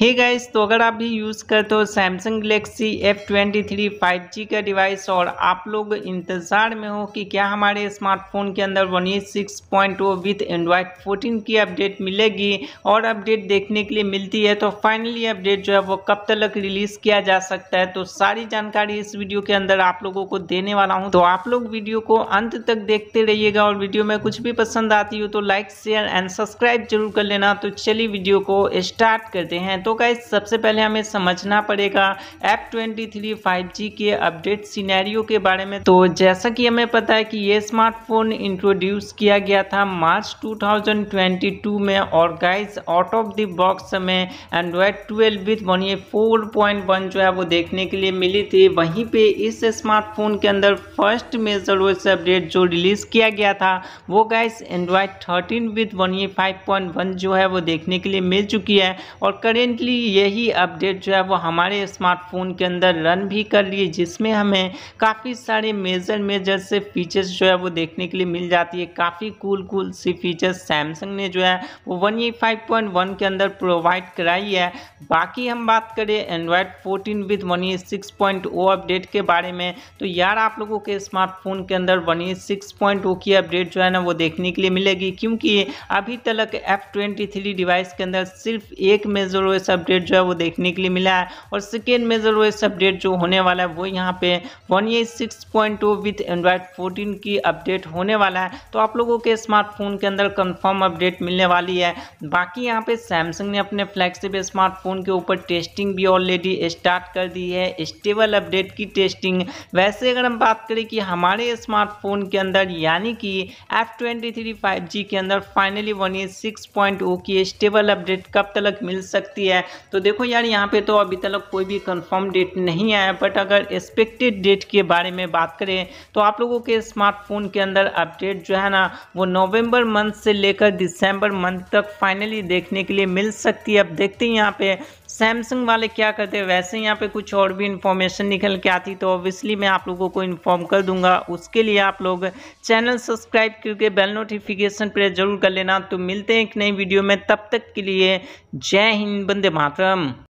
हे hey guys तो अगर आप भी यूज़ करते हो Samsung Galaxy F twenty three five G का डिवाइस और आप लोग इंतज़ार में हो कि क्या हमारे स्मार्टफोन के अंदर one eight six point O with Android fourteen की अपडेट मिलेगी और अपडेट देखने के लिए मिलती है तो फाइनली अपडेट जो है वो कब तक रिलीज़ किया जा सकता है तो सारी जानकारी इस वीडियो के अंदर आप लोगों को देने वाला हूँ तो आप लोग वीडियो को अंत तक देखते रहिएगा और वीडियो में कुछ भी पसंद आती हो तो लाइक शेयर एंड सब्सक्राइब जरूर कर लेना तो चलिए वीडियो को स्टार्ट करते हैं तो गाइज सबसे पहले हमें समझना पड़ेगा F twenty three five G के अपडेट सीनैरियो के बारे में तो जैसा कि हमें पता है कि ये स्मार्टफोन इंट्रोड्यूस किया गया था मार्च 2022 में और guys out of the box में Android twelve with one point four जो है वो देखने के लिए मिली थी वहीं पे इस स्मार्टफोन के अंदर फर्स्ट मेजर वो अपडेट जो रिलीज किया गया था वो guys Android thirteen with one UI five जो है वो देखने के लिए मिल चुकी है और करेंट रिसेंटली यही अपडेट जो है वो हमारे स्मार्टफोन के अंदर रन भी कर लिए जिसमें हमें काफ़ी सारे मेजर मेजर से फीचर्स जो है वो देखने के लिए मिल जाती है काफ़ी कूल कूल सी फीचर्स सैमसंग ने जो है वो वन ये फाइव पॉइंट वन के अंदर प्रोवाइड कराई है बाकी हम बात करें Android fourteen with one UI six point O update के बारे में तो यार आप लोगों के स्मार्टफोन के अंदर one UI six point O की अपडेट जो है ना वो देखने के लिए मिलेगी क्योंकि अभी तक एफ ट्वेंटी थ्री डिवाइस के अंदर सिर्फ एक मेजर लेटेस्ट अपडेट जो है वो देखने के लिए मिला है और सेकेंड मेजर ओएस अपडेट जो होने वाला है वो यहाँ पे one UI six point two with Android fourteen की अपडेट होने वाला है तो आप लोगों के स्मार्टफोन के अंदर कंफर्म अपडेट मिलने वाली है बाकी यहाँ पे सैमसंग ने अपने फ्लैगशिप स्मार्टफोन के ऊपर टेस्टिंग भी ऑलरेडी स्टार्ट कर दी है स्टेबल अपडेट की टेस्टिंग वैसे अगर हम बात करें कि हमारे स्मार्टफोन के अंदर यानी कि F twenty three five G के अंदर finally one UI six point O की स्टेबल अपडेट कब तक मिल सकती है है तो देखो यार यहाँ पे तो अभी तक कोई भी कंफर्म डेट नहीं आया बट अगर एक्सपेक्टेड डेट के बारे में बात करें तो आप लोगों के स्मार्टफोन के अंदर अपडेट जो है ना वो नवंबर मंथ से लेकर दिसंबर मंथ तक फाइनली देखने के लिए मिल सकती है अब देखते हैं यहाँ पे सैमसंग वाले क्या करते हैं वैसे यहाँ पे कुछ और भी इन्फॉर्मेशन निकल के आती तो ऑब्वियसली मैं आप लोगों को इन्फॉर्म कर दूंगा उसके लिए आप लोग चैनल सब्सक्राइब करके बेल नोटिफिकेशन प्रेस जरूर कर लेना तो मिलते हैं एक नई वीडियो में तब तक के लिए जय हिंद बंदे मातरम